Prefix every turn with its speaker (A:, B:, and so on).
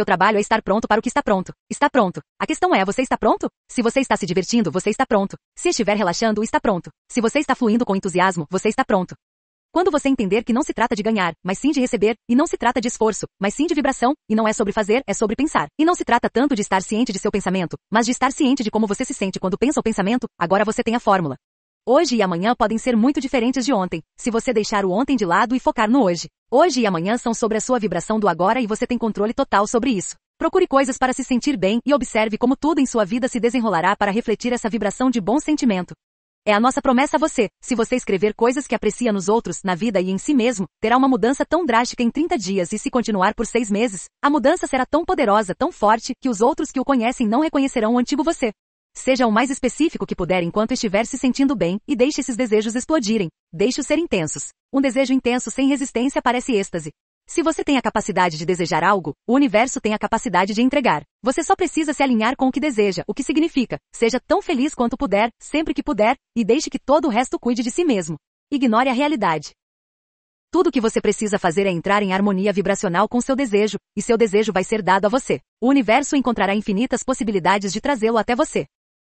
A: seu trabalho é estar pronto para o que está pronto. Está pronto. A questão é, você está pronto? Se você está se divertindo, você está pronto. Se estiver relaxando, está pronto. Se você está fluindo com entusiasmo, você está pronto. Quando você entender que não se trata de ganhar, mas sim de receber, e não se trata de esforço, mas sim de vibração, e não é sobre fazer, é sobre pensar. E não se trata tanto de estar ciente de seu pensamento, mas de estar ciente de como você se sente quando pensa o pensamento, agora você tem a fórmula. Hoje e amanhã podem ser muito diferentes de ontem, se você deixar o ontem de lado e focar no hoje. Hoje e amanhã são sobre a sua vibração do agora e você tem controle total sobre isso. Procure coisas para se sentir bem e observe como tudo em sua vida se desenrolará para refletir essa vibração de bom sentimento. É a nossa promessa a você. Se você escrever coisas que aprecia nos outros, na vida e em si mesmo, terá uma mudança tão drástica em 30 dias e se continuar por 6 meses, a mudança será tão poderosa, tão forte, que os outros que o conhecem não reconhecerão o antigo você. Seja o mais específico que puder enquanto estiver se sentindo bem e deixe esses desejos explodirem. Deixe-os ser intensos. Um desejo intenso sem resistência parece êxtase. Se você tem a capacidade de desejar algo, o universo tem a capacidade de entregar. Você só precisa se alinhar com o que deseja, o que significa. Seja tão feliz quanto puder, sempre que puder, e deixe que todo o resto cuide de si mesmo. Ignore a realidade. Tudo o que você precisa fazer é entrar em harmonia vibracional com seu desejo, e seu desejo vai ser dado a você. O universo encontrará infinitas possibilidades de trazê-lo até você.